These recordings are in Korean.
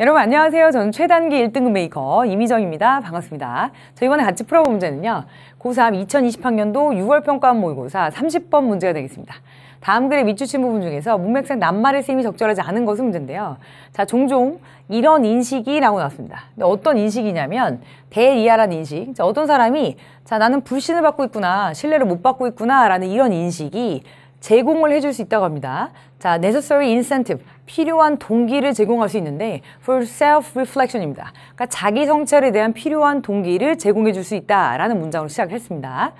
여러분 안녕하세요. 저는 최단기 1등급 메이커 이미정입니다. 반갑습니다. 저 이번에 같이 풀어볼 문제는요. 고3 2020학년도 6월 평가원 모의고사 30번 문제가 되겠습니다. 다음 글의 밑주친 부분 중에서 문맥상 낱말의 쓰임이 적절하지 않은 것은 문제인데요. 자, 종종 이런 인식이라고 나왔습니다. 근데 어떤 인식이냐면 대리아는 인식. 자, 어떤 사람이 자, 나는 불신을 받고 있구나, 신뢰를 못 받고 있구나라는 이런 인식이 제공을 해줄 수 있다고 합니다. 자, necessary incentive, 필요한 동기를 제공할 수 있는데 for self-reflection입니다. 그러니까 자기 성찰에 대한 필요한 동기를 제공해 줄 수 있다라는 문장으로 시작했습니다.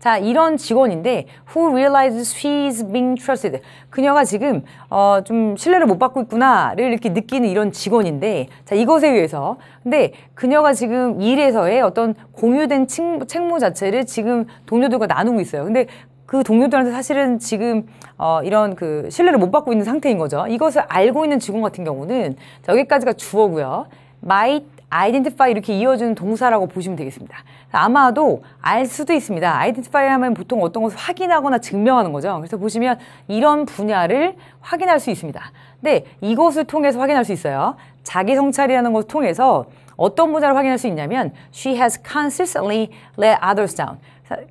자, 이런 직원인데 who realizes she's being trusted. 그녀가 지금 어, 좀 신뢰를 못 받고 있구나를 이렇게 느끼는 이런 직원인데 자, 이것에 의해서 근데 그녀가 지금 일에서의 어떤 공유된 책, 책무 자체를 지금 동료들과 나누고 있어요. 근데 그 동료들한테 사실은 지금 어, 이런 그 신뢰를 못 받고 있는 상태인 거죠. 이것을 알고 있는 직원 같은 경우는 자, 여기까지가 주어고요. might identify 이렇게 이어주는 동사라고 보시면 되겠습니다. 아마도 알 수도 있습니다. identify 하면 보통 어떤 것을 확인하거나 증명하는 거죠. 그래서 보시면 이런 분야를 확인할 수 있습니다. 근데 이것을 통해서 확인할 수 있어요. 자기 성찰이라는 것을 통해서 어떤 분야를 확인할 수 있냐면 she has consistently let others down.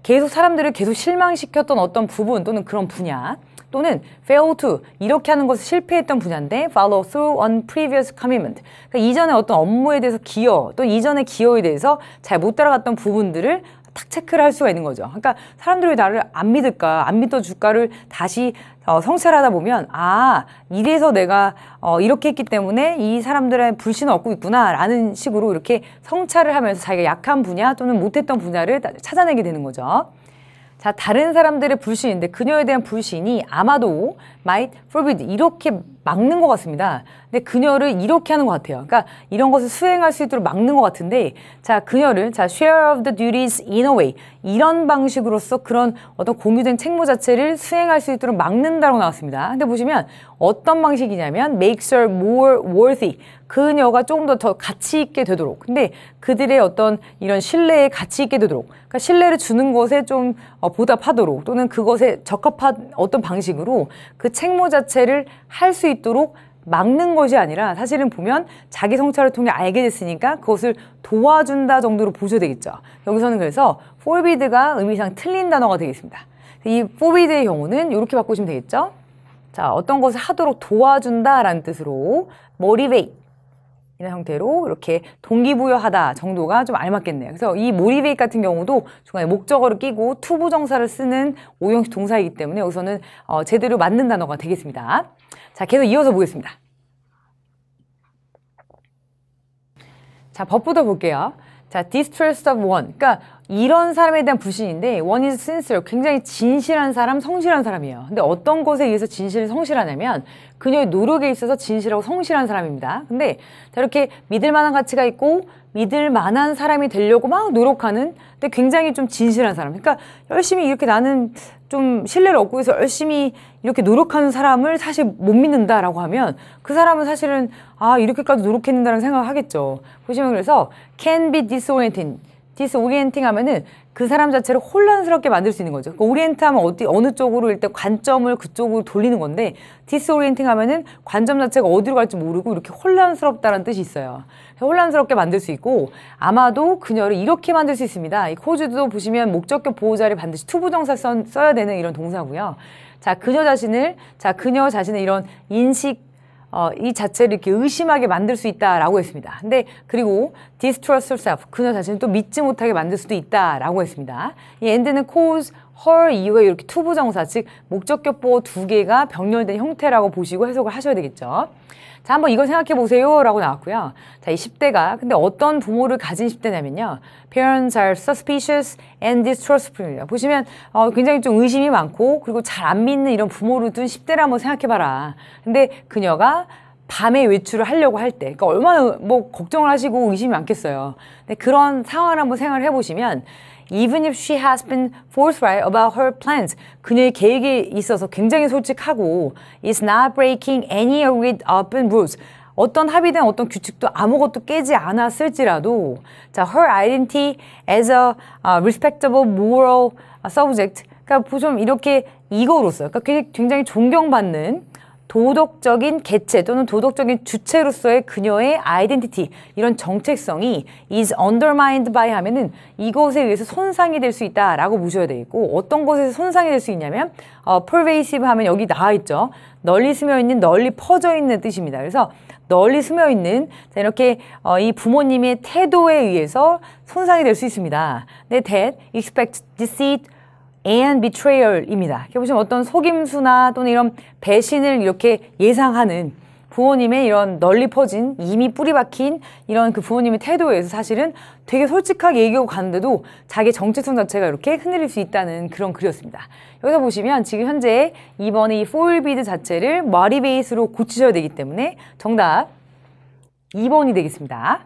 계속 사람들을 계속 실망시켰던 어떤 부분 또는 그런 분야 또는 fail to 이렇게 하는 것을 실패했던 분야인데 follow through on previous commitment 그러니까 이전에 어떤 업무에 대해서 기여 또 이전의 기여에 대해서 잘 못 따라갔던 부분들을 탁 체크를 할 수가 있는 거죠. 그러니까 사람들이 나를 안 믿을까, 안 믿어 줄까를 다시 어, 성찰 하다 보면, 아, 이래서 내가 어, 이렇게 했기 때문에 이 사람들의 불신을 얻고 있구나, 라는 식으로 이렇게 성찰을 하면서 자기가 약한 분야 또는 못했던 분야를 찾아내게 되는 거죠. 자, 다른 사람들의 불신인데 그녀에 대한 불신이 아마도 might forbid 이렇게 막는 것 같습니다. 근데 그녀를 이렇게 하는 것 같아요. 그러니까 이런 것을 수행할 수 있도록 막는 것 같은데, 자, 그녀를, 자, share of the duties in a way. 이런 방식으로서 그런 어떤 공유된 책무 자체를 수행할 수 있도록 막는다고 나왔습니다. 근데 보시면 어떤 방식이냐면, makes her more worthy. 그녀가 조금 더더 가치 있게 되도록. 근데 그들의 어떤 이런 신뢰에 가치 있게 되도록. 그러니까 신뢰를 주는 것에 좀 어, 보답하도록 또는 그것에 적합한 어떤 방식으로 그 책무 자체를 할수 있도록 막는 것이 아니라 사실은 보면 자기 성찰을 통해 알게 됐으니까 그것을 도와준다 정도로 보조되겠죠. 여기서는 그래서 f o r b i d 가 의미상 틀린 단어가 되겠습니다. 이 f o r b i d 의 경우는 이렇게 바꾸시면 되겠죠. 자, 어떤 것을 하도록 도와준다 라는 뜻으로 motivate 이런 형태로 이렇게 동기부여하다 정도가 좀 알맞겠네요. 그래서 이 모리베이트 같은 경우도 중간에 목적어를 끼고 투부정사를 쓰는 오형식 동사이기 때문에 여기서는 어, 제대로 맞는 단어가 되겠습니다. 자, 계속 이어서 보겠습니다. 자, 법부터 볼게요. 자, distrust of one. 그러니까 이런 사람에 대한 불신인데 one is sincere. 굉장히 진실한 사람, 성실한 사람이에요. 근데 어떤 것에 의해서 진실, 을 성실하냐면 그녀의 노력에 있어서 진실하고 성실한 사람입니다. 근데 저렇게 믿을 만한 가치가 있고 믿을 만한 사람이 되려고 막 노력하는 근데 굉장히 좀 진실한 사람. 그러니까 열심히 이렇게 나는 좀 신뢰를 얻고 해서 열심히 이렇게 노력하는 사람을 사실 못 믿는다라고 하면 그 사람은 사실은 아 이렇게까지 노력했는다는 생각을 하겠죠. 보시면 그래서 can be d i s o r i e n t i n 디스오리엔팅 하면은 그 사람 자체를 혼란스럽게 만들 수 있는 거죠. 그러니까 오리엔트 하면 어디, 어느 쪽으로 일단 관점을 그쪽으로 돌리는 건데, 디스오리엔팅 하면은 관점 자체가 어디로 갈지 모르고 이렇게 혼란스럽다는 뜻이 있어요. 혼란스럽게 만들 수 있고, 아마도 그녀를 이렇게 만들 수 있습니다. 이 코즈도 보시면 목적격 보호자를 반드시 투부정사 써, 써야 되는 이런 동사고요. 자, 그녀 자신을, 자, 그녀 자신의 이런 인식, 어, 이 자체를 이렇게 의심하게 만들 수 있다라고 했습니다. 근데 그리고 distrust yourself 그녀 자신을 또 믿지 못하게 만들 수도 있다라고 했습니다. 이 end는 cause 헐 이후에 이렇게 투부정사 즉 목적격보 두 개가 병렬된 형태라고 보시고 해석을 하셔야 되겠죠. 자 한번 이걸 생각해 보세요 라고 나왔고요. 자이 10대가 근데 어떤 부모를 가진 10대냐면요. Parents are suspicious and d i s t r u s t f u l 보시면 어, 굉장히 좀 의심이 많고 그리고 잘 안 믿는 이런 부모를 둔 10대를 한번 생각해 봐라. 근데 그녀가 밤에 외출을 하려고 할 때, 그러니까 얼마나 뭐 걱정을 하시고 의심이 많겠어요. 근데 그런 상황을 한번 생각을 해보시면, even if she has been forthright about her plans, 그녀의 계획에 있어서 굉장히 솔직하고, is not breaking any agreed upon rules. 어떤 합의된 어떤 규칙도 아무것도 깨지 않았을지라도, 자, her identity as a 아, respectable moral 아, subject. 그러니까 좀 이렇게 이거로서, 그러니까 굉장히 존경받는 도덕적인 개체 또는 도덕적인 주체로서의 그녀의 아이덴티티 이런 정체성이 is undermined by 하면은 이것에 의해서 손상이 될 수 있다라고 보셔야 되겠고 어떤 것에서 손상이 될 수 있냐면 어, pervasive 하면 여기 나와 있죠. 널리 스며 있는 널리 퍼져 있는 뜻입니다. 그래서 널리 스며 있는 자, 이렇게 어, 이 부모님의 태도에 의해서 손상이 될 수 있습니다. 근데 네, that expect deceit and betrayal입니다. 이렇게 보시면 어떤 속임수나 또는 이런 배신을 이렇게 예상하는 부모님의 이런 널리 퍼진 이미 뿌리 박힌 이런 그 부모님의 태도에 서 사실은 되게 솔직하게 얘기하고 가는데도 자기 정체성 자체가 이렇게 흔들릴 수 있다는 그런 글이었습니다. 여기서 보시면 지금 현재 이번에 이 포일비드 자체를 머리 베이스로 고치셔야 되기 때문에 정답 2번이 되겠습니다.